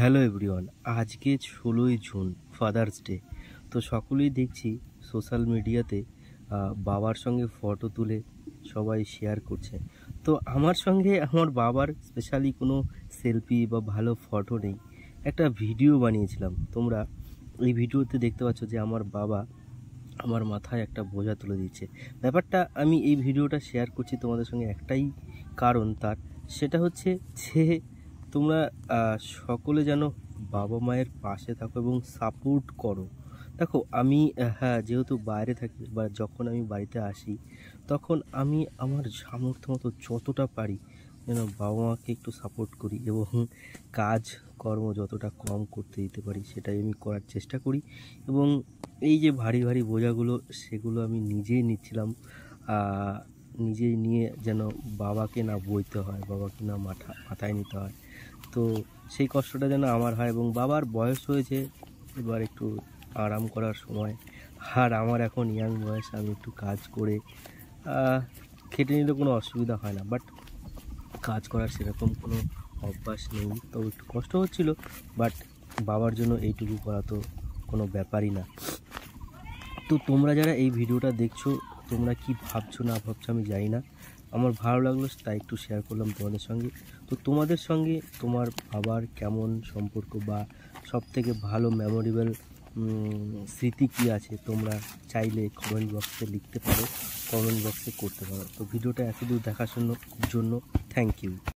hello everyone আজকে ষোলোই June father's day তো সকলেই দেখছি সোশ্যাল মিডিয়াতে বাবার সঙ্গে ফটো তুলে সবাই শেয়ার করছে তো আমার সঙ্গে আমার বাবার স্পেশালি কোনো সেলফি বা ভালো ফটো নেই একটা ভিডিও বানিয়েছিলাম তোমরা এই ভিডিওতে দেখতে পাচ্ছ যে আমার বাবা আমার মাথায় একটা বোঝা তুলে দিচ্ছে ব্যাপারটা আমি এই ভিডিওটা শেয়ার করছি তোমাদের সঙ্গে একটাই কারণ তার সেটা হচ্ছে সে তোমরা সকলে যেন বাবা মায়ের পাশে থাকো এবং সাপোর্ট করো দেখো আমি হ্যাঁ যেহেতু বাইরে থাকি বা যখন আমি বাড়িতে আসি তখন আমি আমার সামর্থ্য মতো যতটা পারি যেন বাবা মাকে একটু সাপোর্ট করি এবং কাজ কর্ম যতটা কম করতে দিতে পারি সেটাই আমি করার চেষ্টা করি এবং এই যে ভারী ভারী বোঝাগুলো সেগুলো আমি নিজেই নিচ্ছিলাম নিজেই নিয়ে যেন বাবাকে না বইতে হয় বাবাকে না মাথা মাথায় নিতে হয় তো সেই কষ্টটা যেন আমার হয় এবং বাবার বয়স হয়েছে এবার একটু আরাম করার সময় আর আমার এখন ইয়াং বয়স আমি একটু কাজ করে খেটে নিলে কোনো অসুবিধা হয় না বাট কাজ করার সেরকম কোনো অভ্যাস নেই তো একটু কষ্ট হচ্ছিল বাট বাবার জন্য এইটুকু করা তো কোনো ব্যাপারই না তো তোমরা যারা এই ভিডিওটা দেখছো তোমরা কি ভাবছো না ভাবছো আমি জানি না আমার ভালো লাগলো তাই একটু শেয়ার করলাম তোমাদের সঙ্গে তো তোমাদের সঙ্গে তোমার বাবার কেমন সম্পর্ক বা সব থেকে ভালো মেমোরেবল স্মৃতি কি আছে তোমরা চাইলে কমেন্ট বক্সে লিখতে পারো কমেন্ট বক্সে করতে পারো তো ভিডিওটা এতদূর দেখার জন্য জন্য থ্যাংক ইউ